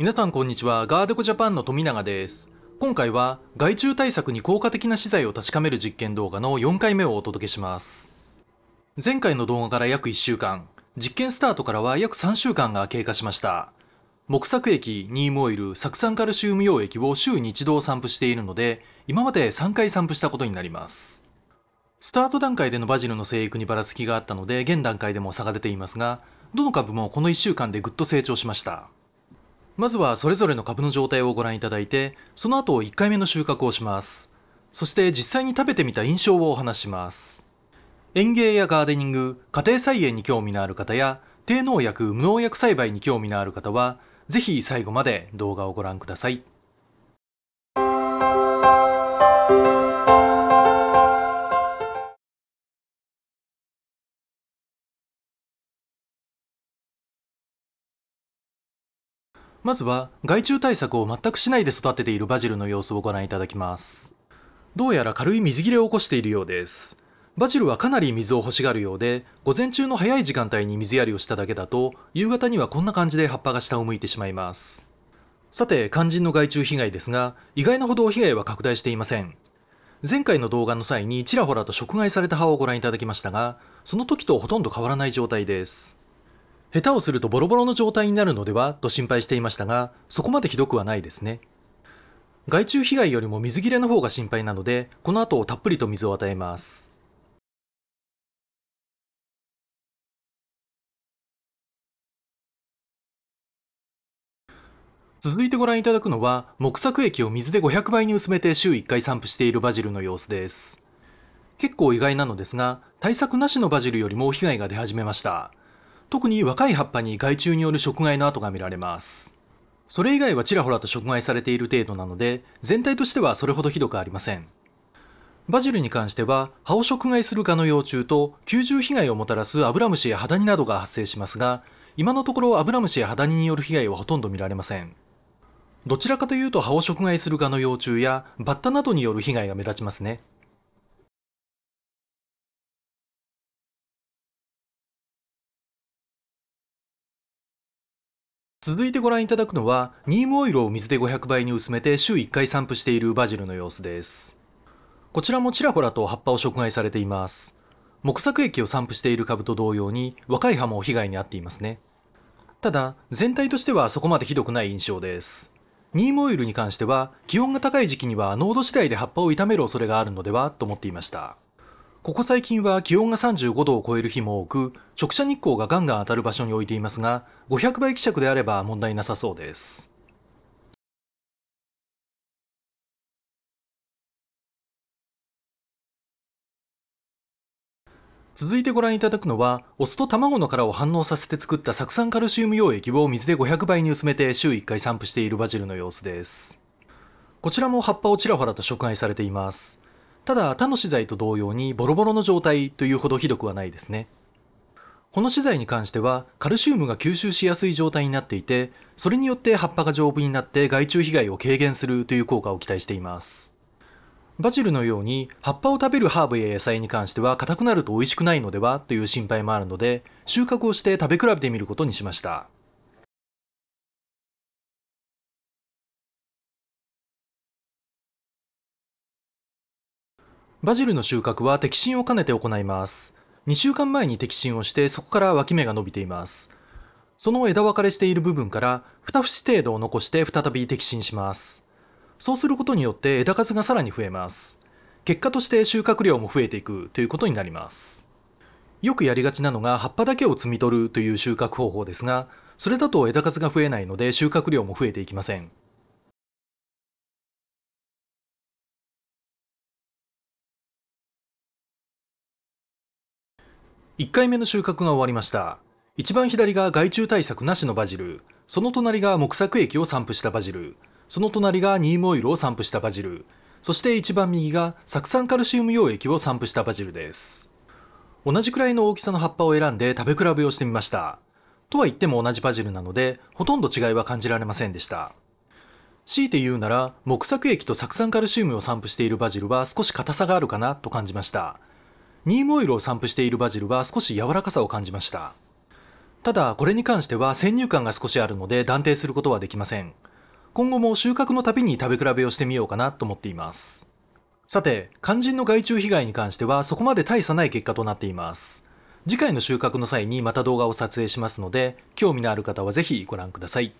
皆さんこんにちはガーデコジャパンの富永です今回は害虫対策に効果的な資材を確かめる実験動画の4回目をお届けします前回の動画から約1週間実験スタートからは約3週間が経過しました木作液、ニームオイル、酢酸カルシウム溶液を週に一度散布しているので今まで3回散布したことになりますスタート段階でのバジルの生育にばらつきがあったので現段階でも差が出ていますがどの株もこの1週間でぐっと成長しましたまずはそれぞれの株の状態をご覧いただいて、その後1回目の収穫をします。そして実際に食べてみた印象をお話します。園芸やガーデニング、家庭菜園に興味のある方や、低農薬・無農薬栽培に興味のある方は、是非最後まで動画をご覧ください。まずは害虫対策を全くしないで育てているバジルの様子をご覧いただきますどうやら軽い水切れを起こしているようですバジルはかなり水を欲しがるようで午前中の早い時間帯に水やりをしただけだと夕方にはこんな感じで葉っぱが下を向いてしまいますさて肝心の害虫被害ですが意外なほど被害は拡大していません前回の動画の際にちらほらと食害された葉をご覧いただきましたがその時とほとんど変わらない状態です下手をするとボロボロの状態になるのではと心配していましたが、そこまでひどくはないですね。害虫被害よりも水切れの方が心配なので、この後たっぷりと水を与えます。続いてご覧いただくのは、木作液を水で500倍に薄めて週1回散布しているバジルの様子です。結構意外なのですが、対策なしのバジルよりも被害が出始めました。特に若い葉っぱに害虫による食害の跡が見られます。それ以外はちらほらと食害されている程度なので、全体としてはそれほどひどくありません。バジルに関しては、葉を食害する蚊の幼虫と、吸獣被害をもたらすアブラムシやハダニなどが発生しますが、今のところアブラムシやハダニによる被害はほとんど見られません。どちらかというと葉を食害する蚊の幼虫やバッタなどによる被害が目立ちますね。続いてご覧いただくのはニームオイルを水で500倍に薄めて週1回散布しているバジルの様子ですこちらもちらほらと葉っぱを食害されています木作液を散布している株と同様に若い葉も被害に遭っていますねただ全体としてはそこまでひどくない印象ですニームオイルに関しては気温が高い時期には濃度次第で葉っぱを傷める恐れがあるのではと思っていましたここ最近は気温が35度を超える日も多く、直射日光がガンガン当たる場所に置いていますが、500倍希釈であれば問題なさそうです。続いてご覧いただくのは、お酢と卵の殻を反応させて作った酢酸カルシウム溶液を水で500倍に薄めて週1回散布しているバジルの様子です。こちらも葉っぱをちらほらと食害されています。ただ他の資材と同様にボロボロの状態というほどひどくはないですね。この資材に関してはカルシウムが吸収しやすい状態になっていて、それによって葉っぱが丈夫になって害虫被害を軽減するという効果を期待しています。バジルのように葉っぱを食べるハーブや野菜に関しては硬くなると美味しくないのではという心配もあるので収穫をして食べ比べてみることにしました。バジルの収穫は摘心を兼ねて行います。2週間前に摘心をしてそこから脇芽が伸びています。その枝分かれしている部分から2節程度を残して再び摘心します。そうすることによって枝数がさらに増えます。結果として収穫量も増えていくということになります。よくやりがちなのが葉っぱだけを摘み取るという収穫方法ですが、それだと枝数が増えないので収穫量も増えていきません。1回目の収穫が終わりました一番左が害虫対策なしのバジルその隣が木作液を散布したバジルその隣がニームオイルを散布したバジルそして一番右が酢酸カルシウム溶液を散布したバジルです同じくらいの大きさの葉っぱを選んで食べ比べをしてみましたとは言っても同じバジルなのでほとんど違いは感じられませんでした強いて言うなら木作液と酢酸カルシウムを散布しているバジルは少し硬さがあるかなと感じましたニームオイルを散布しているバジルは少し柔らかさを感じました。ただ、これに関しては先入観が少しあるので断定することはできません。今後も収穫のたびに食べ比べをしてみようかなと思っています。さて、肝心の害虫被害に関してはそこまで大差ない結果となっています。次回の収穫の際にまた動画を撮影しますので、興味のある方はぜひご覧ください。